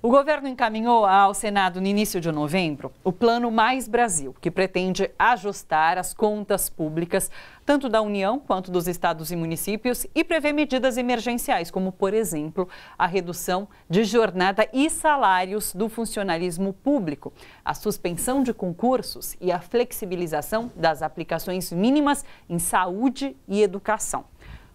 O governo encaminhou ao Senado no início de novembro o Plano Mais Brasil, que pretende ajustar as contas públicas, tanto da União quanto dos estados e municípios, e prevê medidas emergenciais, como, por exemplo, a redução de jornada e salários do funcionalismo público, a suspensão de concursos e a flexibilização das aplicações mínimas em saúde e educação.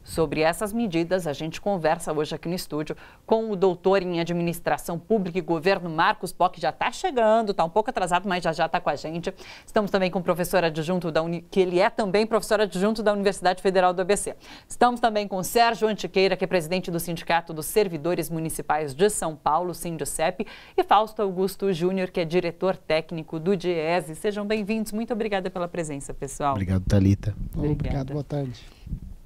Sobre essas medidas, a gente conversa hoje aqui no estúdio com o doutor em administração pública e governo, Marcos Poc, já está chegando, está um pouco atrasado, mas já já está com a gente. Estamos também com o professor adjunto, da Uni... que ele é também professor adjunto da Universidade Federal do ABC. Estamos também com Sérgio Antiqueira, que é presidente do Sindicato dos Servidores Municipais de São Paulo, Sindicep, e Fausto Augusto Júnior, que é diretor técnico do DIESE. Sejam bem-vindos, muito obrigada pela presença, pessoal. Obrigado, Thalita. Obrigado, boa tarde.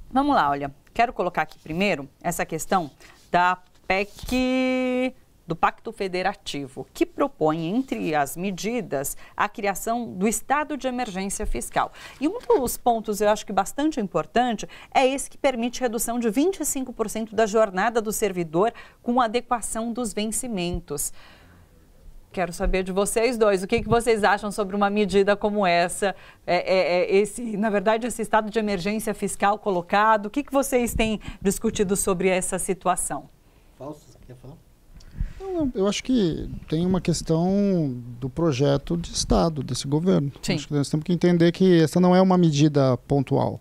Vamos lá, olha, quero colocar aqui primeiro essa questão da PEC do Pacto Federativo, que propõe, entre as medidas, a criação do estado de emergência fiscal. E um dos pontos, eu acho que bastante importante, é esse que permite redução de 25% da jornada do servidor com adequação dos vencimentos. Quero saber de vocês dois, o que, que vocês acham sobre uma medida como essa, é, é, é, esse, na verdade, esse estado de emergência fiscal colocado, o que, que vocês têm discutido sobre essa situação? Falso, quer falar? eu acho que tem uma questão do projeto de Estado, desse governo. Sim. Acho que nós temos que entender que essa não é uma medida pontual.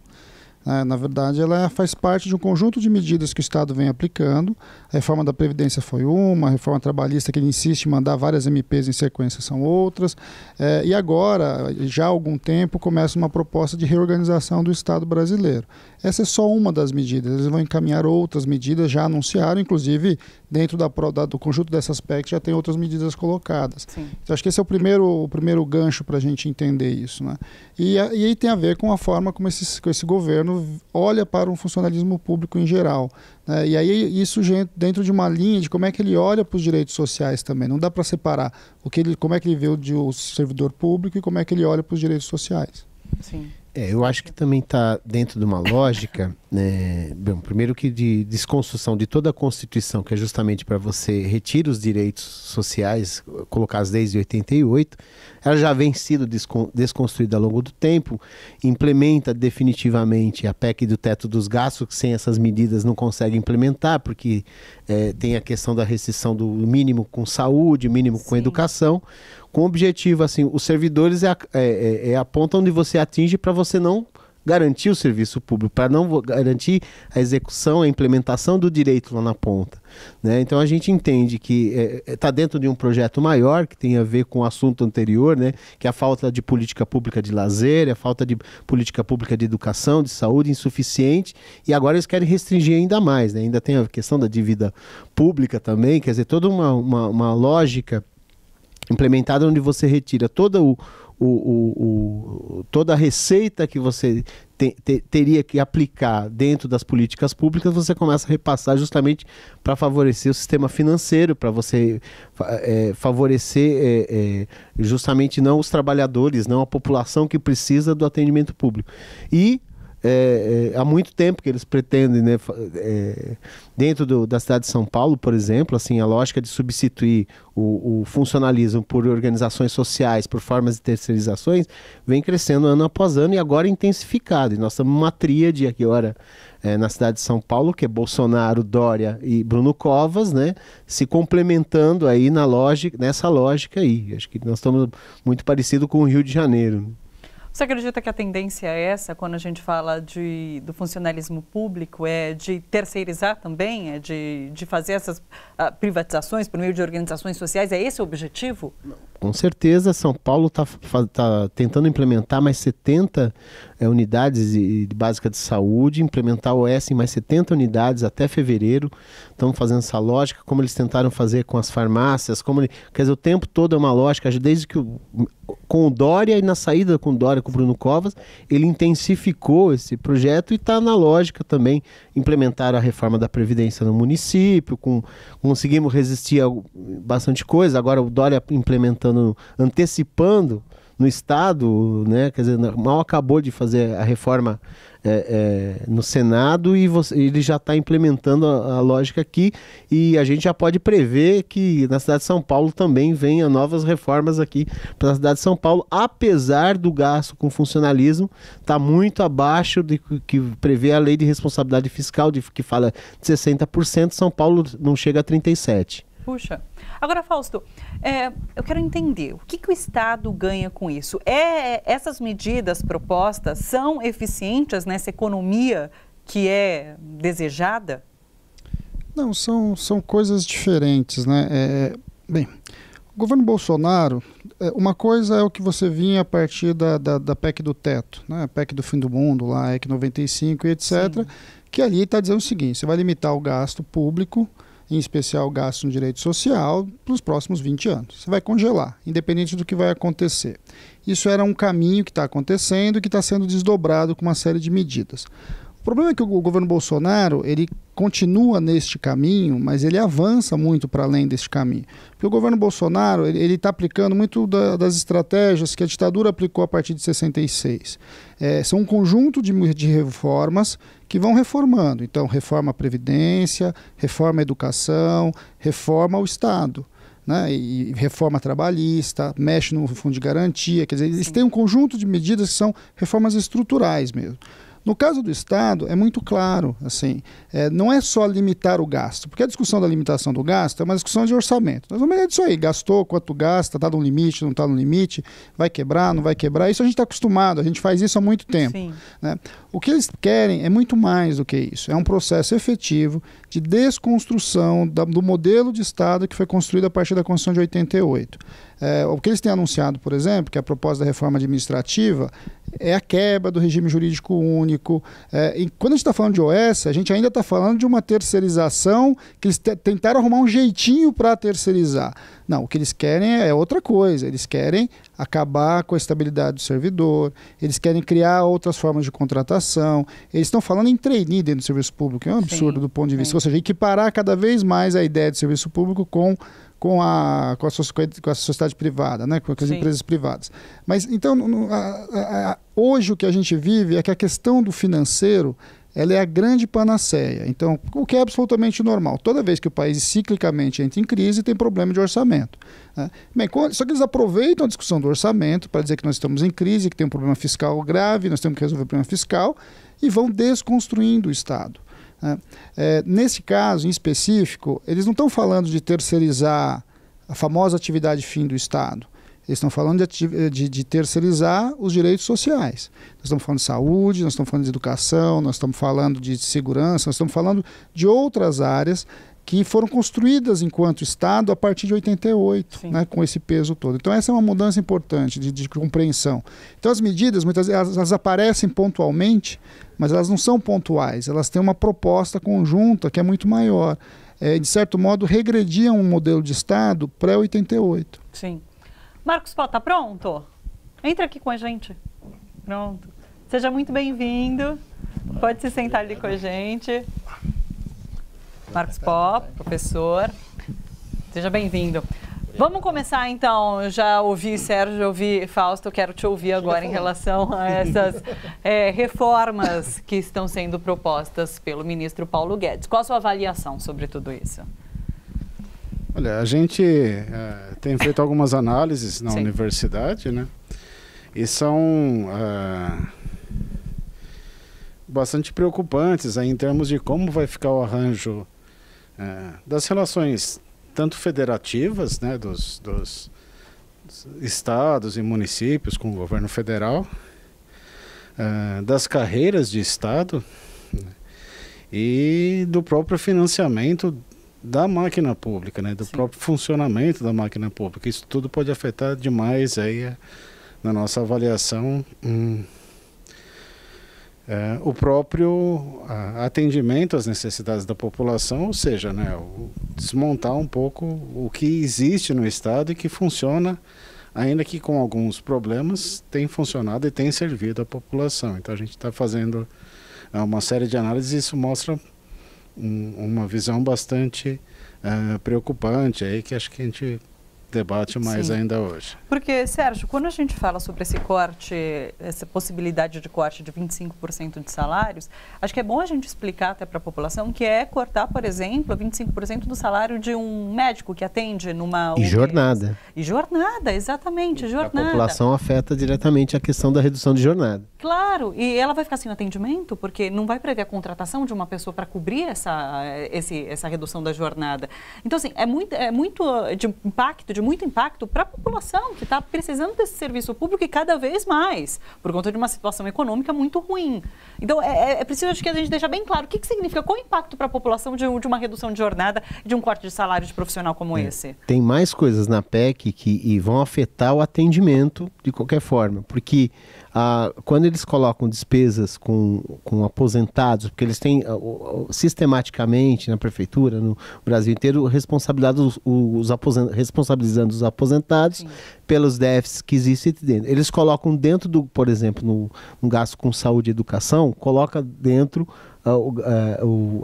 É, na verdade, ela faz parte de um conjunto de medidas que o Estado vem aplicando. A reforma da Previdência foi uma, a reforma trabalhista que ele insiste em mandar várias MPs em sequência são outras. É, e agora, já há algum tempo, começa uma proposta de reorganização do Estado brasileiro. Essa é só uma das medidas. Eles vão encaminhar outras medidas, já anunciaram, inclusive dentro da, da, do conjunto dessas PECs já tem outras medidas colocadas. Então, acho que esse é o primeiro, o primeiro gancho para a gente entender isso. Né? E, e aí tem a ver com a forma como com esse governo olha para um funcionalismo público em geral. Né? E aí isso dentro de uma linha de como é que ele olha para os direitos sociais também. Não dá para separar o que ele, como é que ele vê o, de, o servidor público e como é que ele olha para os direitos sociais. Sim. É, eu acho que também está dentro de uma lógica né, bom, primeiro que de desconstrução de toda a Constituição, que é justamente para você retirar os direitos sociais colocados desde 88, ela já vem sido desconstruída ao longo do tempo, implementa definitivamente a PEC do teto dos gastos, que sem essas medidas não consegue implementar, porque é, tem a questão da restrição do mínimo com saúde, mínimo Sim. com educação, com objetivo assim, os servidores é a, é, é, é a ponta onde você atinge para você não garantir o serviço público, para não garantir a execução, a implementação do direito lá na ponta. Né? Então a gente entende que está é, é tá dentro de um projeto maior que tem a ver com o assunto anterior, né? que é a falta de política pública de lazer, é a falta de política pública de educação, de saúde insuficiente, e agora eles querem restringir ainda mais. Né? Ainda tem a questão da dívida pública também, quer dizer, toda uma, uma, uma lógica implementada onde você retira todo o, o, o, o, toda a receita que você te, te, teria que aplicar dentro das políticas públicas, você começa a repassar justamente para favorecer o sistema financeiro, para você é, favorecer é, é, justamente não os trabalhadores, não a população que precisa do atendimento público. E é, é, há muito tempo que eles pretendem, né, é, dentro do, da cidade de São Paulo, por exemplo, assim, a lógica de substituir o, o, funcionalismo por organizações sociais, por formas de terceirizações, vem crescendo ano após ano e agora intensificado. E nós estamos uma tríade aqui, ora, é, na cidade de São Paulo, que é Bolsonaro, Dória e Bruno Covas, né, se complementando aí na lógica, nessa lógica aí. Acho que nós estamos muito parecido com o Rio de Janeiro. Você acredita que a tendência é essa, quando a gente fala de, do funcionalismo público, é de terceirizar também, é de, de fazer essas uh, privatizações por meio de organizações sociais? É esse o objetivo? Com certeza, São Paulo está tá tentando implementar mais 70 é, unidades de, de básica de saúde, implementar o S em mais 70 unidades até fevereiro. Estamos fazendo essa lógica, como eles tentaram fazer com as farmácias, como ele, quer dizer, o tempo todo é uma lógica, desde que o, com o Dória e na saída com o Dória, com o Bruno Covas, ele intensificou esse projeto e está na lógica também. Implementaram a reforma da Previdência no município, com, conseguimos resistir a bastante coisa, agora o Dória implementando, antecipando no Estado, né? Quer dizer, mal acabou de fazer a reforma é, é, no Senado e você, ele já está implementando a, a, lógica aqui e a gente já pode prever que na cidade de São Paulo também venha novas reformas aqui para a cidade de São Paulo, apesar do gasto com funcionalismo tá muito abaixo do que prevê a lei de responsabilidade fiscal, de, que fala de 60%, São Paulo não chega a 37%. Puxa, Agora, Fausto, é, eu quero entender o que, que o Estado ganha com isso? É, é, essas medidas propostas são eficientes nessa economia que é desejada? Não, são, são coisas diferentes, né? É, é bem, o governo Bolsonaro, é, uma coisa é o que você vinha a partir da, da, da PEC do teto, né? A PEC do fim do mundo, lá, EC 95 e etc., Sim. que ali está dizendo o seguinte, você vai limitar o gasto público em especial gasto no direito social, nos próximos 20 anos. Você vai congelar, independente do que vai acontecer. Isso era um caminho que está acontecendo e que está sendo desdobrado com uma série de medidas problema é que o governo Bolsonaro, ele continua neste caminho, mas ele avança muito para além deste caminho. Porque o governo Bolsonaro, ele está aplicando muito da, das estratégias que a ditadura aplicou a partir de 66. É, são um conjunto de, de reformas que vão reformando. Então, reforma a Previdência, reforma a educação, reforma o Estado. Né, e reforma trabalhista, mexe no fundo de garantia, quer dizer, eles têm um conjunto de medidas que são reformas estruturais mesmo. No caso do Estado, é muito claro, assim, é, não é só limitar o gasto, porque a discussão da limitação do gasto é uma discussão de orçamento. Nós vamos é disso aí, gastou, quanto gasta, está no limite, não está no limite, vai quebrar, não vai quebrar. Isso a gente está acostumado, a gente faz isso há muito tempo. Né? O que eles querem é muito mais do que isso. É um processo efetivo de desconstrução do modelo de Estado que foi construído a partir da Constituição de 88. É, o que eles têm anunciado, por exemplo, que é a proposta da reforma administrativa é a quebra do regime jurídico único. É, e quando a gente está falando de OS, a gente ainda está falando de uma terceirização que eles tentaram arrumar um jeitinho para terceirizar. Não, o que eles querem é outra coisa. Eles querem acabar com a estabilidade do servidor, eles querem criar outras formas de contratação, eles estão falando em trainee dentro do serviço público, é um absurdo sim, do ponto de vista, sim. ou seja, equiparar cada vez mais a ideia de serviço público com com a, com a, com a sociedade privada, né? com as sim. empresas privadas. Mas então, a, a, a, hoje o que a gente vive é que a questão do financeiro ela é a grande panaceia. Então, o que é absolutamente normal. Toda vez que o país ciclicamente entra em crise, tem problema de orçamento. Né? Bem, só que eles aproveitam a discussão do orçamento para dizer que nós estamos em crise, que tem um problema fiscal grave, nós temos que resolver o problema fiscal, e vão desconstruindo o Estado. Né? É, nesse caso em específico, eles não estão falando de terceirizar a famosa atividade fim do Estado. Eles estão falando de, de, de, terceirizar os direitos sociais. Nós estamos falando de saúde, nós estamos falando de educação, nós estamos falando de segurança, nós estamos falando de outras áreas que foram construídas enquanto Estado a partir de 88, né, com esse peso todo. Então essa é uma mudança importante de, de compreensão. Então as medidas, muitas vezes, elas, elas aparecem pontualmente, mas elas não são pontuais, elas têm uma proposta conjunta que é muito maior. É, de certo modo, regrediam um modelo de Estado pré-88. Sim. Marcos Paulo, tá pronto? Entra aqui com a gente. Pronto. Seja muito bem-vindo. Pode se sentar ali com a gente. Marcos Pop, professor. Seja bem-vindo. Vamos começar então. Já ouvi Sérgio, ouvi Fausto, quero te ouvir agora em relação a essas é, reformas que estão sendo propostas pelo ministro Paulo Guedes. Qual a sua avaliação sobre tudo isso? Olha, a gente é, tem feito algumas análises na Sim. universidade, né? E são é, bastante preocupantes aí, em termos de como vai ficar o arranjo é, das relações tanto federativas, né, dos, dos estados e municípios com o governo federal, das carreiras de estado né, e do próprio financiamento da máquina pública, né? do Sim. próprio funcionamento da máquina pública. Isso tudo pode afetar demais aí eh, na nossa avaliação hum, é, o próprio atendimento às necessidades da população, ou seja, né, o, desmontar um pouco o que existe no Estado e que funciona, ainda que com alguns problemas, tem funcionado e tem servido à população. Então a gente está fazendo é, uma série de análises e isso mostra um, uma visão bastante uh, preocupante aí que acho que a gente debate mais Sim. ainda hoje. Porque, Sérgio, quando a gente fala sobre esse corte, essa possibilidade de corte de 25% de salários, acho que é bom a gente explicar até para a população que é cortar, por exemplo, 25% do salário de um médico que atende numa... E UBS. jornada. E jornada, exatamente, e jornada. A população afeta diretamente a questão da redução de jornada. Claro, e ela vai ficar sem atendimento, porque não vai prever a contratação de uma pessoa para cobrir essa, esse, essa redução da jornada. Então, assim, é muito, é muito eh, de impacto de muito impacto para a população que está precisando desse serviço público e cada vez mais, por conta de uma situação econômica muito ruim. Então, é, é, é preciso acho que a gente deixar bem claro o que, que significa, qual o impacto para a população de, de, uma redução de jornada, de um corte de salário de profissional como é. esse. Tem mais coisas na PEC que vão afetar o atendimento de qualquer forma, porque ah, quando eles colocam despesas com, com aposentados, porque eles têm sistematicamente na prefeitura, no Brasil inteiro, responsabilizado os, os aposent, responsabilizando os aposentados Sim. pelos déficits que existem dentro. Eles colocam dentro do, por exemplo, no, gasto com saúde e educação, coloca dentro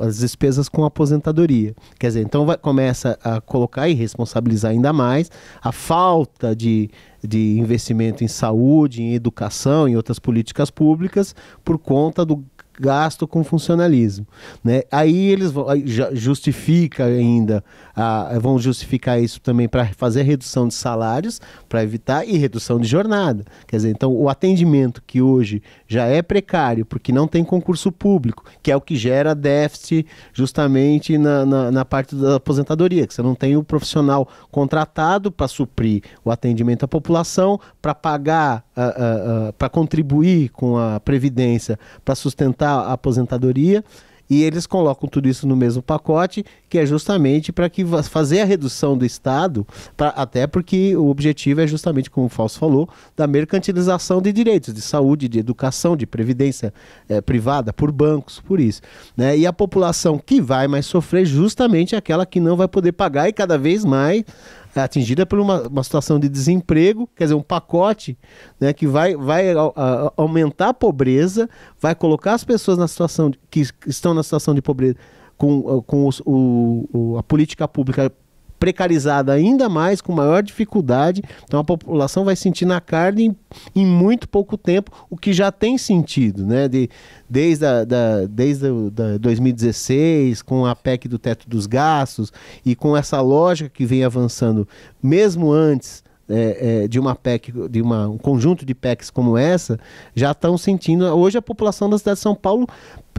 as despesas com aposentadoria. Quer dizer, então vai, começa a colocar e responsabilizar ainda mais a falta de de investimento em saúde, em educação, em outras políticas públicas, por conta do gasto com funcionalismo, né? Aí eles vão, justifica ainda, a, vão justificar isso também para fazer redução de salários, para evitar e redução de jornada. Quer dizer, então o atendimento que hoje já é precário, porque não tem concurso público, que é o que gera déficit justamente na, na, na parte da aposentadoria, que você não tem o profissional contratado para suprir o atendimento à população, para pagar, para contribuir com a previdência, para sustentar aumentar a aposentadoria. E eles colocam tudo isso no mesmo pacote, que é justamente para que fazer a redução do Estado, pra, até porque o objetivo é justamente, como o Fausto falou, da mercantilização de direitos de saúde, de educação, de previdência é, privada, por bancos, por isso. Né? E a população que vai mais sofrer justamente é aquela que não vai poder pagar e cada vez mais é atingida por uma, uma situação de desemprego, quer dizer, um pacote né, que vai, vai a, a, aumentar a pobreza, vai colocar as pessoas na situação de, que estão na situação de pobreza com, com os, o, a política pública precarizada ainda mais, com maior dificuldade. Então a população vai sentir na carne em, em muito pouco tempo, o que já tem sentido, né? De, desde a, da, desde a, da 2016, com a PEC do teto dos gastos e com essa lógica que vem avançando mesmo antes é, é, de uma PEC, de uma, um conjunto de PECs como essa, já estão sentindo. Hoje a população da cidade de São Paulo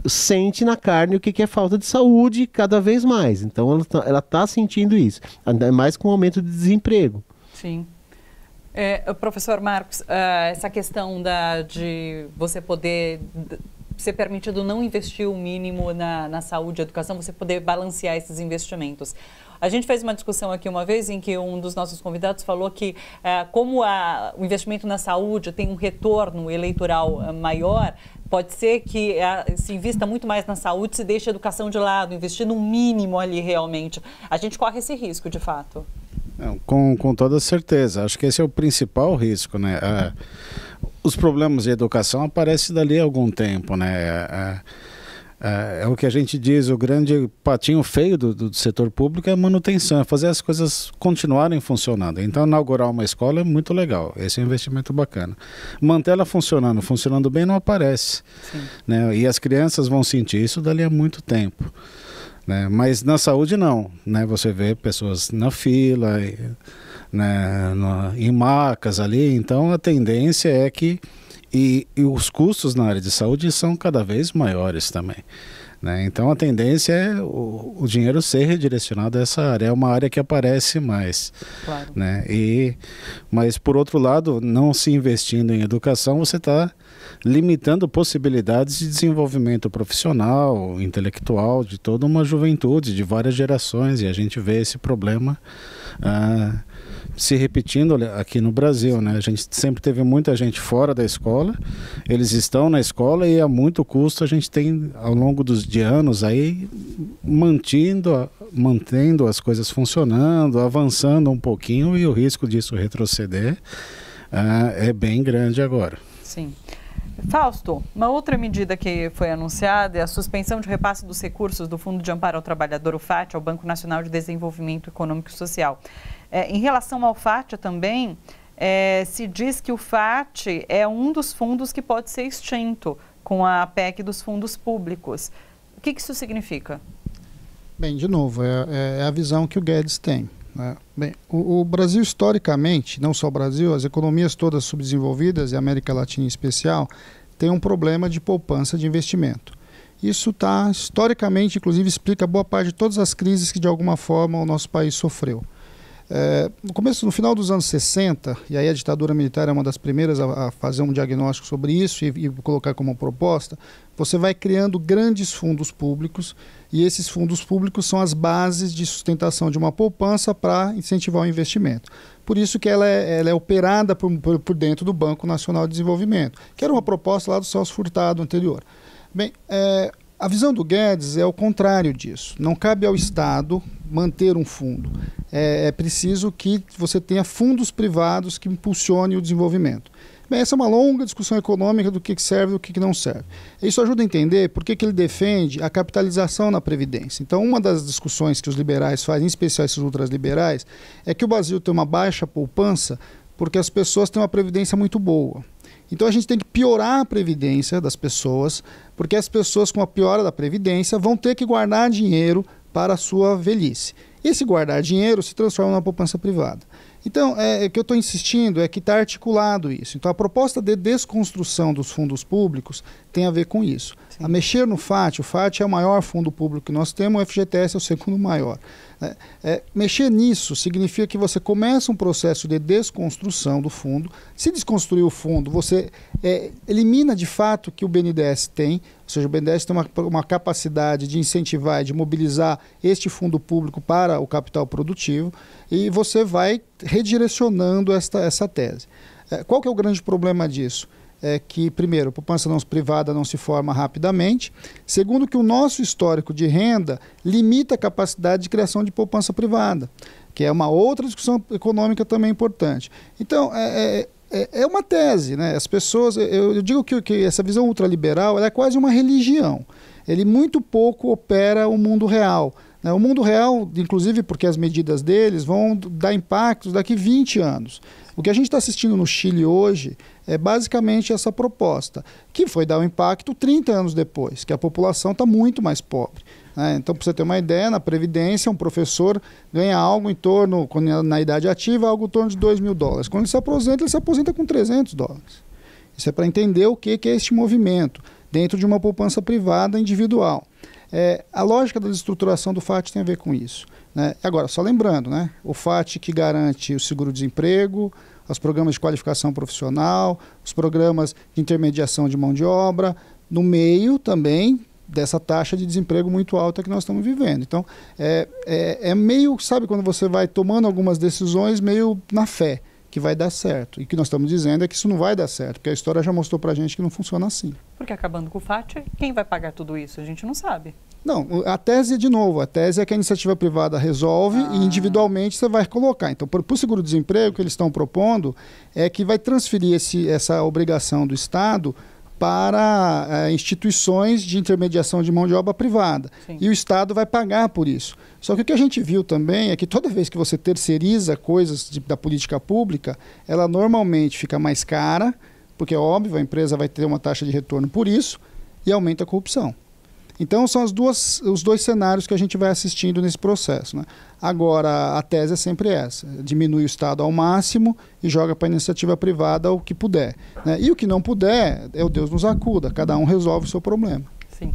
sente na carne o que, que é falta de saúde cada vez mais. Então ela está ela tá sentindo isso, ainda mais com o aumento do desemprego. Sim. É, professor Marcos, uh, essa questão da, de você poder ser permitido não investir o mínimo na, na saúde e educação, você poder balancear esses investimentos. A gente fez uma discussão aqui uma vez em que um dos nossos convidados falou que ah, como a, o investimento na saúde tem um retorno eleitoral ah, maior, Pode ser que é, se invista muito mais na saúde, se deixe a educação de lado, investir no mínimo ali realmente. A gente corre esse risco, de fato. Não, com, com toda certeza. Acho que esse é o principal risco, né? É, os problemas de educação aparecem dali a algum tempo, né? É, é, é o que a gente diz, o grande patinho feio do, do, setor público é a manutenção, é fazer as coisas continuarem funcionando. Então, inaugurar uma escola é muito legal, esse é um investimento bacana. Manter ela funcionando, funcionando bem não aparece. Né? E as crianças vão sentir isso dali a muito tempo. Né? Mas na saúde não, né? você vê pessoas na fila, né? em macas ali, então a tendência é que e, e os custos na área de saúde são cada vez maiores também. Né? Então a tendência é o, o, dinheiro ser redirecionado a essa área. É uma área que aparece mais. Claro. Né? E, mas por outro lado, não se investindo em educação, você está limitando possibilidades de desenvolvimento profissional, intelectual, de toda uma juventude, de várias gerações. E a gente vê esse problema. Ah, se repetindo aqui no Brasil, né? A gente sempre teve muita gente fora da escola, eles estão na escola e a muito custo a gente tem ao longo dos de anos aí mantendo, mantendo as coisas funcionando, avançando um pouquinho e o risco disso retroceder uh, é bem grande agora. Sim. Fausto, uma outra medida que foi anunciada é a suspensão de repasse dos recursos do Fundo de Amparo ao Trabalhador, o FAT, ao Banco Nacional de Desenvolvimento Econômico e Social. É, em relação ao FAT também, é, se diz que o FAT é um dos fundos que pode ser extinto com a PEC dos fundos públicos. O que, que isso significa? Bem, de novo, é, é, é a visão que o Guedes tem. Né? Bem, o, o, Brasil historicamente, não só o Brasil, as economias todas subdesenvolvidas e a América Latina em especial, tem um problema de poupança de investimento. Isso está historicamente, inclusive, explica boa parte de todas as crises que de alguma forma o nosso país sofreu. É, no começo, no final dos anos 60, e aí a ditadura militar é uma das primeiras a, a fazer um diagnóstico sobre isso e, e, colocar como proposta, você vai criando grandes fundos públicos e esses fundos públicos são as bases de sustentação de uma poupança para incentivar o investimento. Por isso que ela é, ela é operada por, por, por dentro do Banco Nacional de Desenvolvimento, que era uma proposta lá do Celso Furtado anterior. Bem, é, a visão do Guedes é o contrário disso. Não cabe ao Estado, manter um fundo. É, é preciso que você tenha fundos privados que impulsionem o desenvolvimento. Bem, essa é uma longa discussão econômica do que serve e do que não serve. Isso ajuda a entender por que, ele defende a capitalização na Previdência. Então, uma das discussões que os liberais fazem, em especial esses ultraliberais, é que o Brasil tem uma baixa poupança porque as pessoas têm uma previdência muito boa. Então a gente tem que piorar a previdência das pessoas, porque as pessoas com a piora da previdência vão ter que guardar dinheiro para a sua velhice. Esse guardar dinheiro se transforma numa poupança privada. Então, é, é o que eu estou insistindo é que está articulado isso. Então, a proposta de desconstrução dos fundos públicos tem a ver com isso. Sim. A mexer no FAT, o FAT é o maior fundo público que nós temos, o FGTS é o segundo maior. É, é, mexer nisso significa que você começa um processo de desconstrução do fundo. Se desconstruir o fundo, você é, elimina de fato que o BNDES tem, ou seja, o BNDES tem uma, uma capacidade de incentivar e de mobilizar este fundo público para o capital produtivo, e você vai redirecionando esta, essa tese. É, qual que é o grande problema disso? é que, primeiro, a poupança não privada não se forma rapidamente. Segundo, que o nosso histórico de renda limita a capacidade de criação de poupança privada, que é uma outra discussão econômica também importante. Então, é, é, é, é uma tese, né? As pessoas, eu, eu digo que, que, essa visão ultraliberal é quase uma religião. Ele muito pouco opera o mundo real. Né? O mundo real, inclusive porque as medidas deles vão dar impactos daqui 20 anos. O que a gente está assistindo no Chile hoje é basicamente essa proposta, que foi dar um impacto 30 anos depois, que a população está muito mais pobre. Né? Então, para você ter uma ideia, na Previdência, um professor ganha algo em torno, é na idade ativa, algo em torno de 2 mil dólares. Quando ele se aposenta, ele se aposenta com 300 dólares. Isso é para entender o que, que é este movimento dentro de uma poupança privada individual. É, a lógica da desestruturação do FAT tem a ver com isso. Né? Agora, só lembrando, né? o FAT que garante o seguro-desemprego, os programas de qualificação profissional, os programas de intermediação de mão de obra, no meio também dessa taxa de desemprego muito alta que nós estamos vivendo. Então, é, é, é meio, sabe, quando você vai tomando algumas decisões meio na fé que vai dar certo. E o que nós estamos dizendo é que isso não vai dar certo, porque a história já mostrou para a gente que não funciona assim. Porque acabando com o FAT, quem vai pagar tudo isso? A gente não sabe. Não, a tese é de novo, a tese é que a iniciativa privada resolve ah. e individualmente você vai colocar. Então, para o seguro-desemprego, o que eles estão propondo é que vai transferir esse, essa obrigação do Estado para é, instituições de intermediação de mão de obra privada. Sim. E o Estado vai pagar por isso. Só que o que a gente viu também é que toda vez que você terceiriza coisas de, da política pública, ela normalmente fica mais cara, porque é óbvio, a empresa vai ter uma taxa de retorno por isso e aumenta a corrupção. Então são as duas, os dois cenários que a gente vai assistindo nesse processo. Né? Agora, a tese é sempre essa: diminui o Estado ao máximo e joga para a iniciativa privada o que puder. Né? E o que não puder, é o Deus nos acuda, cada um resolve o seu problema. Sim.